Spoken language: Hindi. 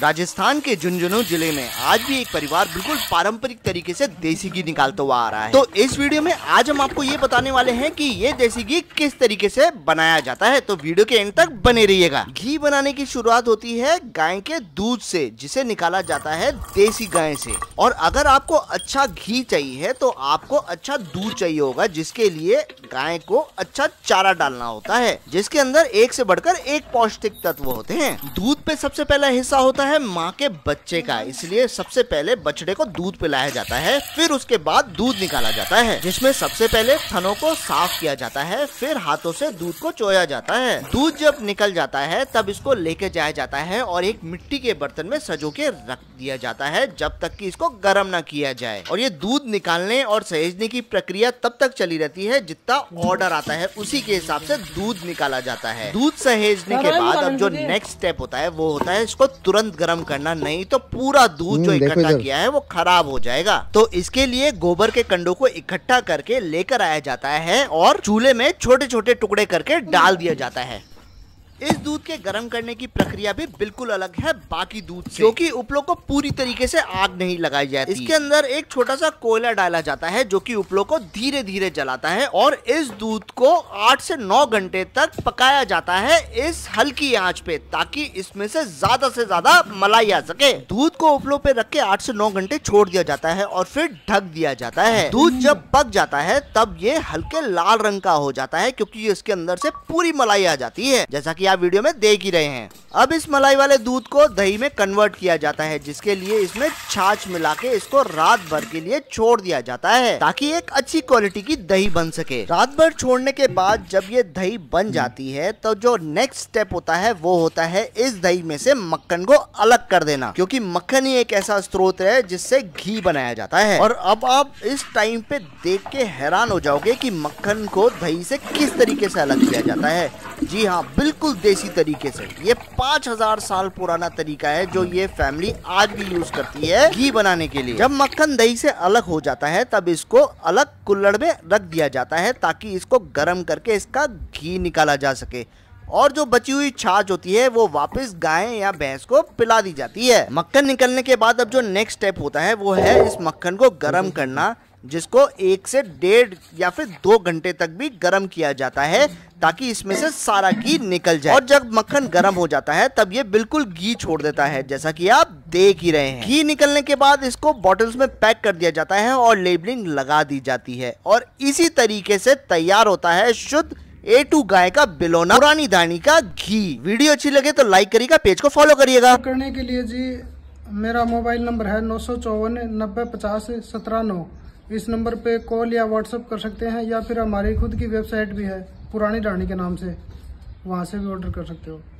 राजस्थान के झुंझुनू जिले में आज भी एक परिवार बिल्कुल पारंपरिक तरीके से देसी घी निकालता हुआ आ रहा है तो इस वीडियो में आज हम आपको ये बताने वाले हैं कि ये देसी घी किस तरीके से बनाया जाता है तो वीडियो के एंड तक बने रहिएगा घी बनाने की शुरुआत होती है गाय के दूध से जिसे निकाला जाता है देसी गाय से और अगर आपको अच्छा घी चाहिए तो आपको अच्छा दूध चाहिए होगा जिसके लिए गाय को अच्छा चारा डालना होता है जिसके अंदर एक से बढ़कर एक पौष्टिक तत्व होते हैं दूध पे सबसे पहला हिस्सा होता है है माँ के बच्चे का इसलिए सबसे पहले बछड़े को दूध पिलाया जाता है फिर उसके बाद दूध निकाला जाता है जिसमें सबसे पहले थनों को साफ किया जाता है फिर हाथों से दूध को चोया जाता है दूध जब निकल जाता है तब इसको लेके जाया जाता है और एक मिट्टी के बर्तन में सजो के रख दिया जाता है जब तक की इसको गर्म ना किया जाए और ये दूध निकालने और सहेजने की प्रक्रिया तब तक चली रहती है जितना ऑर्डर आता है उसी के हिसाब से दूध निकाला जाता है दूध सहेजने के बाद अब जो नेक्स्ट स्टेप होता है वो होता है इसको तुरंत गर्म करना नहीं तो पूरा दूध जो हम्म, इकट्ठा किया है वो खराब हो जाएगा तो इसके लिए गोबर के कंडो को इकट्ठा करके लेकर आया जाता है और चूल्हे में छोटे छोटे टुकड़े करके डाल दिया जाता है इस दूध के गर्म करने की प्रक्रिया भी बिल्कुल अलग है बाकी दूध से क्योंकि उपलो को पूरी तरीके से आग नहीं लगाई जाती इसके अंदर एक छोटा सा कोयला डाला जाता है जो कि उपलो को धीरे धीरे जलाता है और इस दूध को आठ से नौ घंटे तक पकाया जाता है इस हल्की आंच पे ताकि इसमें से ज्यादा से ज्यादा मलाई आ सके दूध को उपलो पे रख के आठ से नौ घंटे छोड़ दिया जाता है और फिर ढक दिया जाता है दूध हम्म। जब पक जाता है तब ये हल्के लाल रंग का हो जाता है क्योंकि इसके अंदर से पूरी मलाई आ जाती है जैसा की या वीडियो में देख ही रहे हैं अब इस मलाई वाले दूध को दही में कन्वर्ट किया जाता है जिसके लिए इसमें छाछ मिला के इसको रात भर के लिए छोड़ दिया जाता है ताकि एक अच्छी क्वालिटी की दही बन सके रात भर छोड़ने के बाद जब ये दही बन जाती है तो जो नेक्स्ट स्टेप होता है वो होता है इस दही में से मक्खन को अलग कर देना क्योंकि मक्खन ही एक ऐसा स्रोत है जिससे घी बनाया जाता है और अब आप इस टाइम पे देख के हैरान हो जाओगे की मक्खन को दही से किस तरीके से अलग किया जाता है जी हाँ बिल्कुल देसी तरीके से ये पाँच हजार साल पुराना तरीका है जो ये फैमिली आज भी यूज करती है घी बनाने के लिए जब मक्खन दही से अलग हो जाता है तब इसको अलग कुल्लड़ में रख दिया जाता है ताकि इसको गर्म करके इसका घी निकाला जा सके और जो बची हुई छाछ होती है वो वापस गाय या भैंस को पिला दी जाती है मक्खन निकलने के बाद अब जो नेक्स्ट स्टेप होता है वो है इस मक्खन को गर्म करना जिसको एक से डेढ़ या फिर दो घंटे तक भी गर्म किया जाता है ताकि इसमें से सारा घी निकल जाए और जब मक्खन गर्म हो जाता है तब ये बिल्कुल घी छोड़ देता है जैसा कि आप देख ही रहे हैं घी निकलने के बाद इसको बॉटल्स में पैक कर दिया जाता है और लेबलिंग लगा दी जाती है और इसी तरीके से तैयार होता है शुद्ध ए टू गाय का बिलोना पुरानी धानी का घी वीडियो अच्छी लगे तो लाइक करिएगा पेज को फॉलो करिएगा तो करने के लिए जी मेरा मोबाइल नंबर है नौ सौ चौवन नब्बे पचास सत्रह नौ इस नंबर पे कॉल या व्हाट्सएप कर सकते हैं या फिर हमारी खुद की वेबसाइट भी है पुरानी डाणी के नाम से वहाँ से भी ऑर्डर कर सकते हो